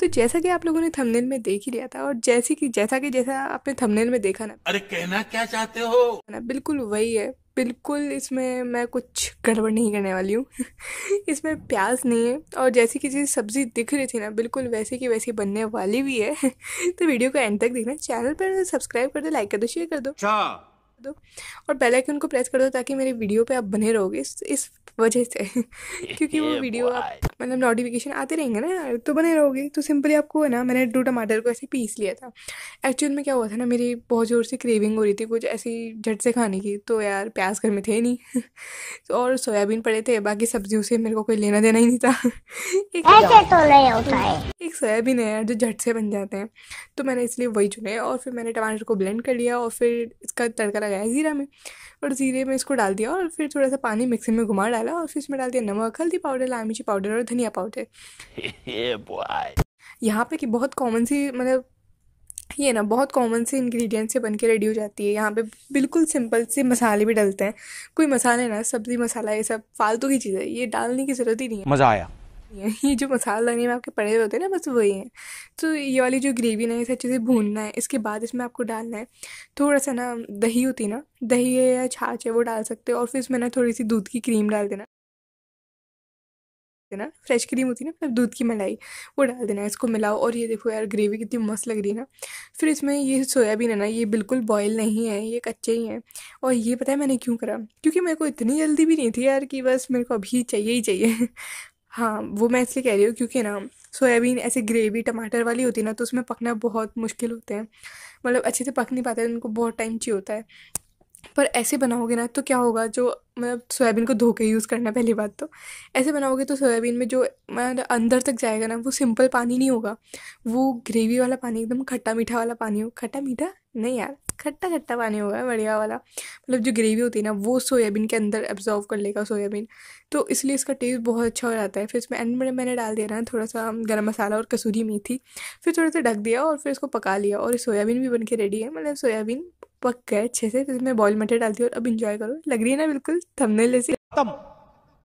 तो जैसा कि आप लोगों ने थंबनेल में देख ही लिया था और जैसे कि जैसा कि जैसा आपने थंबनेल में देखा ना अरे कहना क्या चाहते हो ना बिल्कुल वही है बिल्कुल इसमें मैं कुछ गड़बड़ नहीं करने वाली हूँ इसमें प्याज नहीं है और जैसी किसी सब्ज़ी दिख रही थी ना बिल्कुल वैसे की वैसी बनने वाली भी है तो वीडियो को एंड तक देखना चैनल पर सब्सक्राइब कर दो लाइक कर दो शेयर कर दो दो अच्छा। और बेल आइकन को प्रेस कर दो ताकि मेरे वीडियो पे आप बने रहोगे इस वजह से क्योंकि वो वीडियो आप मतलब नोटिफिकेशन आते रहेंगे ना यार तो बने रहोगे तो सिंपली आपको है ना मैंने दो टमाटर को ऐसे पीस लिया था एक्चुअल में क्या हुआ था ना मेरी बहुत ज़ोर से क्रेविंग हो रही थी कुछ ऐसी झट से खाने की तो यार प्याज घर में थे नहीं तो और सोयाबीन पड़े थे बाकी सब्जियों से मेरे को कोई लेना देना ही नहीं था एक, तो एक सोयाबीन है यार जो झट से बन जाते हैं तो मैंने इसलिए वही चुने और फिर मैंने टमाटर को ब्लेंड कर लिया और फिर इसका तड़का लगाया ज़ीरा में और ज़ीरे में इसको डाल दिया और फिर थोड़ा सा पानी मिक्सर में घुमा डाला और फिर इसमें डाल दिया नमक हल्दी पाउडर लाल मिर्ची पाउडर और धनिया पाउडर yeah, यहाँ पे कि बहुत कॉमन सी मतलब ये ना बहुत कॉमन सी इंग्रेडिएंट्स से बन के रेडी हो जाती है यहाँ पे बिल्कुल सिंपल से मसाले भी डलते हैं कोई मसाले ना सब्जी मसाला ये सब फालतू की चीज़ है ये डालने की ज़रूरत ही नहीं है मज़ा आया ये जो मसाला लगने में आपके पड़े हुए होते हैं ना बस वही है तो ये वाली जो ग्रेवी ना इसे अच्छे से भूनना है इसके बाद इसमें आपको डालना है थोड़ा सा ना दही होती है ना दही है या छाछ है वो डाल सकते हो और फिर इसमें ना थोड़ी सी दूध की क्रीम डाल देना देना फ्रेश क्रीम होती है ना फिर मतलब दूध की मलाई वो डाल देना इसको मिलाओ और ये देखो यार ग्रेवी कितनी मस्त लग रही है ना फिर इसमें ये सोयाबीन है ना ये बिल्कुल बॉयल नहीं है ये कच्चे ही हैं और ये पता है मैंने क्यों करा क्योंकि मेरे को इतनी जल्दी भी नहीं थी यार कि बस मेरे को अभी चाहिए ही चाहिए हाँ वो मैं इसलिए कह रही हूँ क्योंकि ना सोयाबीन ऐसे ग्रेवी टमाटर वाली होती है ना तो उसमें पकना बहुत मुश्किल होते हैं मतलब अच्छे से पक नहीं पाते उनको बहुत टाइम चाहिए होता है पर ऐसे बनाओगे ना तो क्या होगा जो मतलब सोयाबीन को धो के यूज़ करना पहली बात तो ऐसे बनाओगे तो सोयाबीन में जो मतलब अंदर तक जाएगा ना वो सिंपल पानी नहीं होगा वो ग्रेवी वाला पानी एकदम खट्टा मीठा वाला पानी होगा खट्टा मीठा नहीं यार खट्टा खट्टा पानी होगा बढ़िया वाला मतलब जो ग्रेवी होती है ना वो सोयाबीन के अंदर एब्जॉर्व कर लेगा सोयाबीन तो इसलिए इसका टेस्ट बहुत अच्छा हो जाता है फिर इसमें एंड में मैंने डाल दिया ना थोड़ा सा गर्म मसाला और कसूरी मेथी फिर थोड़ा सा ढक दिया और फिर इसको पका लिया और सोयाबीन भी बन के रेडी है मतलब सोयाबीन पक गए अच्छे से तो इसमें बॉयल मटर डाल दी और अब इंजॉय करो लग रही है ना बिल्कुल थमने ले